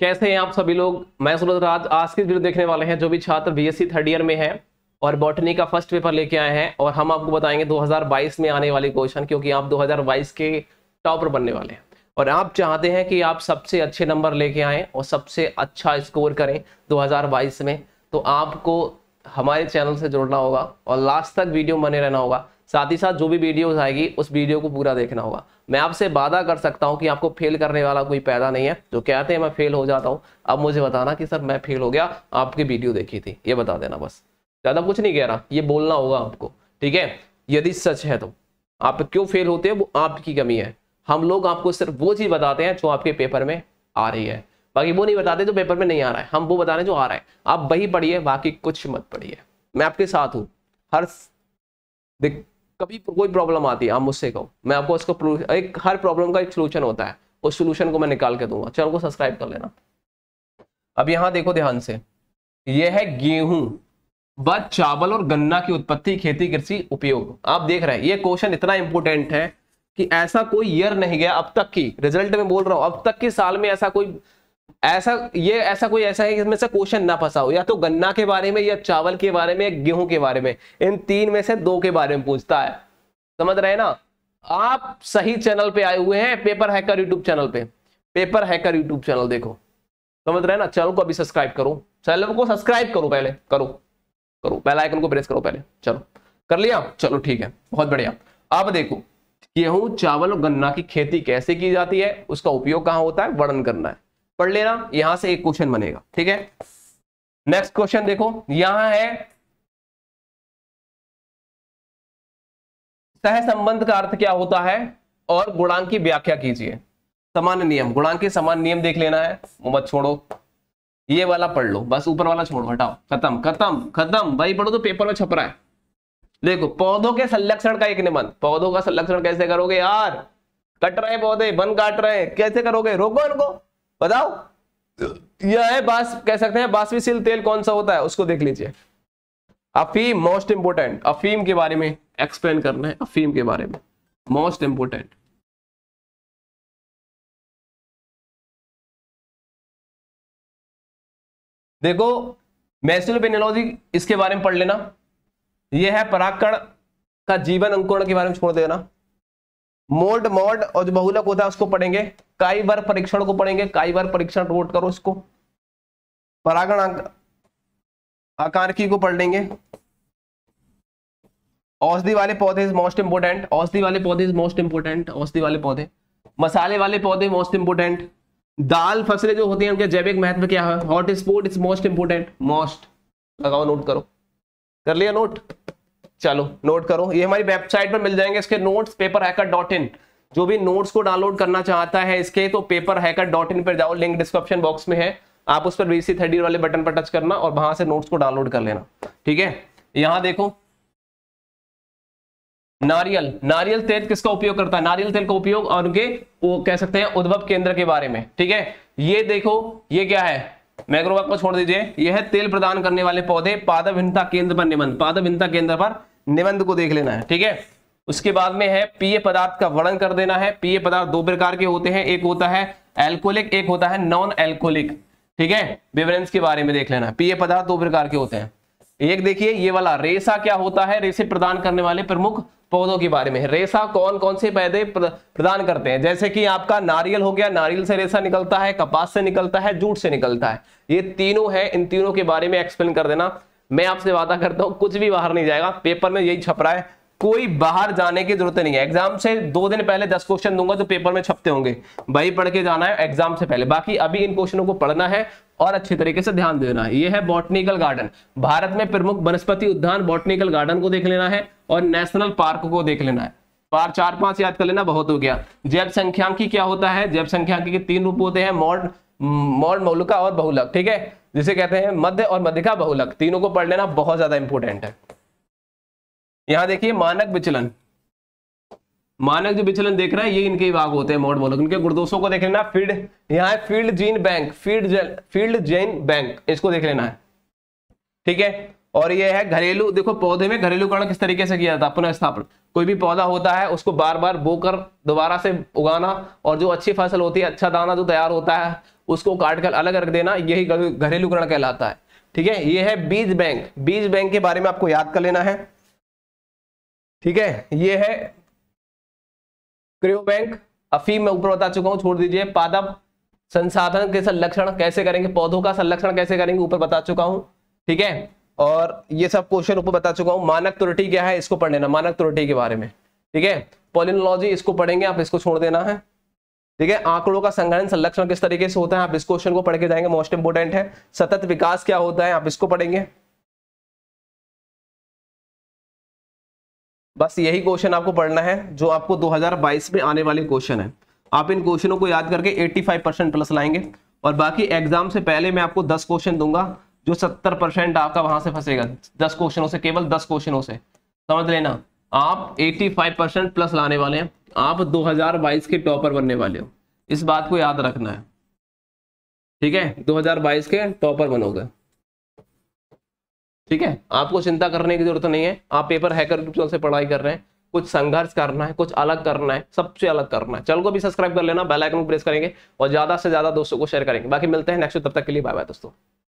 कैसे हैं आप सभी लोग मैं सुनो राज आज के वीडियो देखने वाले हैं जो भी छात्र बीएससी थर्ड ईयर में हैं और बॉटनी का फर्स्ट पेपर लेके आए हैं और हम आपको बताएंगे 2022 में आने वाले क्वेश्चन क्योंकि आप 2022 के टॉपर बनने वाले हैं और आप चाहते हैं कि आप सबसे अच्छे नंबर लेके आएँ और सबसे अच्छा स्कोर करें दो में तो आपको हमारे चैनल से जुड़ना होगा और लास्ट तक वीडियो बने रहना होगा साथ ही साथ जो भी वीडियोस आएगी उस वीडियो को पूरा देखना होगा मैं आपसे वादा कर सकता हूँ कि आपको फेल करने वाला कोई पैदा नहीं है जो कहते हैं मैं फेल हो जाता हूं अब मुझे बताना कि सर मैं फेल हो गया आपकी वीडियो देखी थी ये बता देना बस ज़्यादा कुछ नहीं कह रहा ये बोलना होगा आपको ठीक है यदि सच है तो आप क्यों फेल होते हैं वो आपकी कमी है हम लोग आपको सिर्फ वो चीज़ बताते हैं जो आपके पेपर में आ रही है बाकी वो नहीं बताते जो पेपर में नहीं आ रहा है हम वो बता रहे हैं जो आ रहा है आप वही पढ़िए बाकी कुछ मत पढ़िए मैं आपके साथ हूँ हर कभी कोई प्रॉब्लम आती है आप मुझसे कहो मैं आपको इसको एक हर प्रॉब्लम का एक सोल्यूशन होता है उस सोल्यूशन को मैं निकाल के दूंगा चैनल को सब्सक्राइब कर लेना अब यहां देखो ध्यान से यह है गेहूं व चावल और गन्ना की उत्पत्ति खेती कृषि उपयोग आप देख रहे हैं ये क्वेश्चन इतना इंपॉर्टेंट है कि ऐसा कोई ईयर नहीं गया अब तक की रिजल्ट में बोल रहा हूं अब तक के साल में ऐसा कोई ऐसा ये ऐसा कोई ऐसा है जिसमें से क्वेश्चन ना फंसा हो या तो गन्ना के बारे में या चावल के बारे में या गेहूं के बारे में इन तीन में से दो के बारे में पूछता है समझ रहे ना आप सही चैनल पे आए हुए हैं पेपर हैकर यूट्यूब चैनल पे पेपर हैकर यूट्यूब चैनल देखो समझ रहे ना चैनल को अभी सब्सक्राइब करो चैनल को सब्सक्राइब करो पहले करो करो पहला आइकन को प्रेस करो पहले चलो कर लिया चलो ठीक है बहुत बढ़िया अब देखो गेहूं चावल और गन्ना की खेती कैसे की जाती है उसका उपयोग कहाँ होता है वर्णन करना है पढ़ लेना यहां से एक क्वेश्चन बनेगा ठीक है नेक्स्ट क्वेश्चन देखो यहां है सहसंबंध का अर्थ क्या होता है और गुणांक की व्याख्या कीजिए समान नियम गुणांक के समान नियम देख लेना है मत छोड़ो ये वाला पढ़ लो बस ऊपर वाला छोड़ो हटाओ खत्म खत्म खत्म भाई पढ़ो तो पेपर में छप रहा है देखो पौधों के संरक्षण का एक निबंध पौधों का संरक्षण कैसे करोगे यार कट रहे हैं पौधे बन काट रहे हैं कैसे करोगे रोको इनको बताओ यह है बास कह सकते हैं बासवीशील तेल कौन सा होता है उसको देख लीजिए अफीम मोस्ट इंपोर्टेंट अफीम के बारे में एक्सप्लेन करना है अफीम के बारे में मोस्ट इंपोर्टेंट देखो मैसिलोपेनोलॉजी इसके बारे में पढ़ लेना यह है पराकण का जीवन अंकुरण के बारे में छोड़ देना मोल्ड मोड और जो बहुलक होता है उसको पढ़ेंगे कई बार परीक्षण को पढ़ेंगे कई बार परीक्षण रोट करो इसको परागण आकार की को पढ़ लेंगे औषधि वाले पौधे इज मोस्ट इंपोर्टेंट औषधि वाले पौधे इज मोस्ट इंपोर्टेंट औषधि वाले पौधे मसाले वाले पौधे मोस्ट इंपोर्टेंट दाल फसलें जो होती हैं उनके जैविक महत्व क्या है hot sport is most important most लगाओ नोट करो कर लिया नोट चलो नोट करो ये हमारी वेबसाइट पर मिल जाएंगे इसके notes paper hacker dot in जो भी नोट्स को डाउनलोड करना चाहता है इसके तो पेपर हैकर डॉट इन पर जाओ लिंक डिस्क्रिप्शन बॉक्स में है आप उस पर बीसी थर्टी वाले बटन पर टच करना और वहां से नोट्स को डाउनलोड कर लेना ठीक है यहां देखो नारियल नारियल तेल किसका उपयोग करता है नारियल तेल का उपयोग और उनके वो कह सकते हैं उद्भव केंद्र के बारे में ठीक है ये देखो ये क्या है मैग्रोवाक को छोड़ दीजिए यह है तेल प्रदान करने वाले पौधे पादविहीनता केंद्र पर निबंध पादविहीनता केंद्र पर निबंध को देख लेना है ठीक है उसके बाद में है पीए पदार्थ का वर्णन कर देना है पीए पदार्थ दो प्रकार के होते हैं एक होता है एल्कोलिक एक होता है नॉन एल्कोहलिक ठीक है विवरेंस के बारे में देख लेना पीए पदार्थ दो प्रकार के होते हैं एक देखिए ये वाला रेसा क्या होता है रेसे प्रदान करने वाले प्रमुख पौधों के बारे में रेसा कौन कौन से पैदे प्रदान करते हैं जैसे कि आपका नारियल हो गया नारियल से रेसा निकलता है कपास से निकलता है जूट से निकलता है ये तीनों है इन तीनों के बारे में एक्सप्लेन कर देना मैं आपसे वादा करता हूँ कुछ भी बाहर नहीं जाएगा पेपर में यही छप रहा है कोई बाहर जाने की जरूरत नहीं है एग्जाम से दो दिन पहले दस क्वेश्चन दूंगा तो पेपर में छपते होंगे वही पढ़ के जाना है एग्जाम से पहले बाकी अभी इन क्वेश्चनों को पढ़ना है और अच्छे तरीके से ध्यान देना है ये है बॉटनिकल गार्डन भारत में प्रमुख वनस्पति उद्यान बॉटनिकल गार्डन को देख लेना है और नेशनल पार्क को देख लेना है बार चार पांच याद कर लेना बहुत हो गया जैव संख्यांकी क्या होता है जैव संख्यांकी के तीन रूप होते हैं मॉड मौल मौलुका और बहुलक ठीक है जिसे कहते हैं मध्य और का बहुलक तीनों को पढ़ लेना बहुत ज्यादा इंपॉर्टेंट है यहां देखिए मानक विचलन मानक जो विचलन देख रहे हैं ये इनके भाग होते हैं मोड मोलक इनके दोषो को देख लेना फील्ड यहाँ है field gene bank field field gene bank इसको देख लेना है ठीक है और ये है घरेलू देखो पौधे में घरेलू करण किस तरीके से किया जाता है पुनर्स्थापन कोई भी पौधा होता है उसको बार बार बोकर दोबारा से उगाना और जो अच्छी फसल होती है अच्छा दाना जो तैयार होता है उसको काट कर अलग रख देना यही घरेलूकरण कहलाता है ठीक है ये है बीज बैंक बीज बैंक के बारे में आपको याद कर लेना है ठीक है ये है क्रियो बैंक अफीम मैं ऊपर बता चुका हूं छोड़ दीजिए पादप संसाधन के संरक्षण कैसे करेंगे पौधों का संरक्षण कैसे करेंगे ऊपर बता चुका हूं ठीक है और ये सब क्वेश्चन ऊपर बता चुका हूं मानक त्रुटि क्या है इसको पढ़ लेना मानक त्रुटि के बारे में ठीक है पॉलिनोलॉजी इसको पढ़ेंगे आप इसको छोड़ देना है ठीक है आंकड़ों का संगठन संरक्षण किस तरीके से होता है आप इस क्वेश्चन को पढ़ के जाएंगे मोस्ट इंपोर्टेंट है सतत विकास क्या होता है आप इसको पढ़ेंगे बस यही क्वेश्चन आपको पढ़ना है जो आपको 2022 में आने वाले क्वेश्चन है आप इन क्वेश्चनों को याद करके 85 परसेंट प्लस लाएंगे और बाकी एग्जाम से पहले मैं आपको 10 क्वेश्चन दूंगा जो 70 परसेंट आपका वहां से फंसेगा 10 क्वेश्चनों से केवल 10 क्वेश्चनों से समझ लेना आप 85 परसेंट प्लस लाने वाले हैं आप 2022 के टॉपर बनने वाले हो इस बात को याद रखना है ठीक है 2022 के टॉपर बनोगे ठीक है आपको चिंता करने की जरूरत नहीं है आप पेपर हैकर से पढ़ाई कर रहे हैं कुछ संघर्ष करना है कुछ अलग करना है सबसे अलग करना है चैनल को भी सब्सक्राइब कर लेना बेल आइकन को प्रेस करेंगे और ज्यादा से ज्यादा दोस्तों को शेयर करेंगे बाकी मिलते हैं नेक्स्ट तब तक के लिए बाय बाय दोस्तों